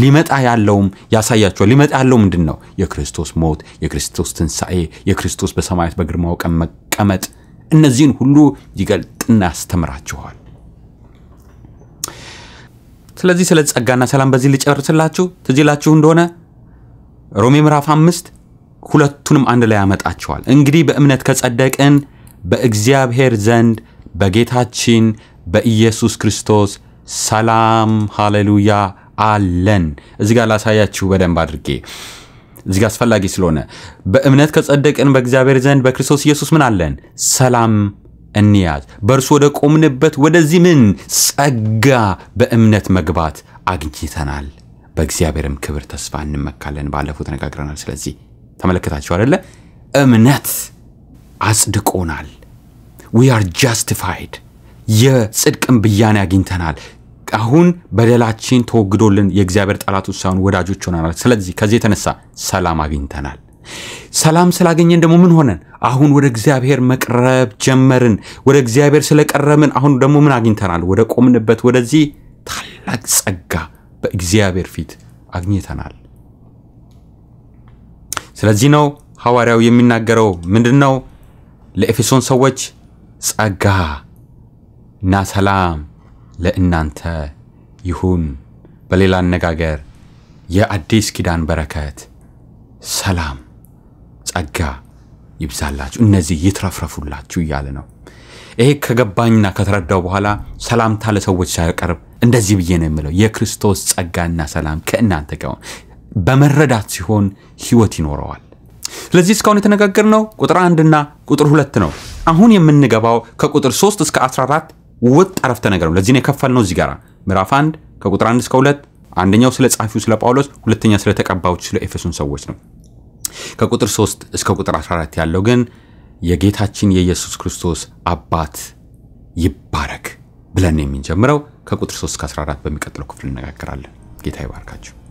S1: ሊመጣ ያለውም ያሳያቸዋል። ሊመጣ ያለው ምንድን ነው? የክርስቶስ ሞት፣ የክርስቶስ ትንሣኤ፣ የክርስቶስ በሰማያት በግርማው ቀን መቀመጥ፣ እነዚህን ሁሉ ይገልጥና ያስተምራችኋል። ስለዚህ ስለ ጸጋና ሰላም በዚህ ልጨርስላችሁ። ትጅላችሁ እንደሆነ ሮሜ ምዕራፍ አምስት ሁለቱንም አንድ ላይ ያመጣቸዋል። እንግዲህ በእምነት ከጸደቅን በእግዚአብሔር ዘንድ በጌታችን በኢየሱስ ክርስቶስ ሰላም ሃሌሉያ አለን። እዚ ጋር ላሳያችሁ በደንብ አድርጌ እዚጋ አስፈላጊ ስለሆነ በእምነት ከጸደቅን በእግዚአብሔር ዘንድ በክርስቶስ ኢየሱስ ምን አለን? ሰላም እንያዝ። በእርሱ ወደ ቆምንበት ወደዚህ ምን ጸጋ በእምነት መግባት አግኝተናል። በእግዚአብሔርም ክብር ተስፋ እንመካለን። ባለፉት ተነጋግረናል። ስለዚህ ተመለከታችሁ አደለ? እምነት አጽድቆናል። ዊ አር ጃስቲፋይድ የጽድቅን ብያኔ አግኝተናል። አሁን በደላችን ተወግዶልን የእግዚአብሔር ጠላቶች ሳይሆን ወዳጆች ሆነናል። ስለዚህ ከዚህ የተነሳ ሰላም አግኝተናል። ሰላም ስላገኘን ደግሞ ምን ሆነን? አሁን ወደ እግዚአብሔር መቅረብ ጀመርን። ወደ እግዚአብሔር ስለቀረብን አሁን ደግሞ ምን አግኝተናል? ወደ ቆምንበት ወደዚህ ታላቅ ጸጋ በእግዚአብሔር ፊት አግኝተናል። ስለዚህ ነው ሐዋርያው የሚናገረው ምንድን ነው? ለኤፌሶን ሰዎች ጸጋ እና ሰላም ለእናንተ ይሁን። በሌላ አነጋገር የአዲስ ኪዳን በረከት፣ ሰላም፣ ጸጋ ይብዛላችሁ፣ እነዚህ ይትረፍረፉላችሁ እያለ ነው። ይሄ ከገባኝና ከተረዳው በኋላ ሰላምታ ለሰዎች ሳያቀርብ እንደዚህ ብዬ ነው የምለው፣ የክርስቶስ ጸጋና ሰላም ከእናንተ ጋር በመረዳት ሲሆን ህይወት ይኖረዋል። ስለዚህ እስካሁን የተነጋገርነው ቁጥር አንድና ቁጥር ሁለት ነው። አሁን የምንገባው ከቁጥር 3 እስከ 14 ውጥ አረፍተ ነገር ነው። ለዚህ ነው የከፈልነው እዚህ ጋር ምዕራፍ 1 ከቁጥር 1 እስከ 2 አንደኛው ስለ ጻፊው ስለ ጳውሎስ፣ ሁለተኛ ስለ ተቀባዮች ስለ ኤፌሶን ሰዎች ነው። ከቁጥር 3 እስከ ቁጥር 14 ያለው ግን የጌታችን የኢየሱስ ክርስቶስ አባት ይባረክ ብለን የምንጀምረው ከቁጥር 3 እስከ 14 በሚቀጥለው ክፍል እነጋገራለን። ጌታ ይባርካችሁ።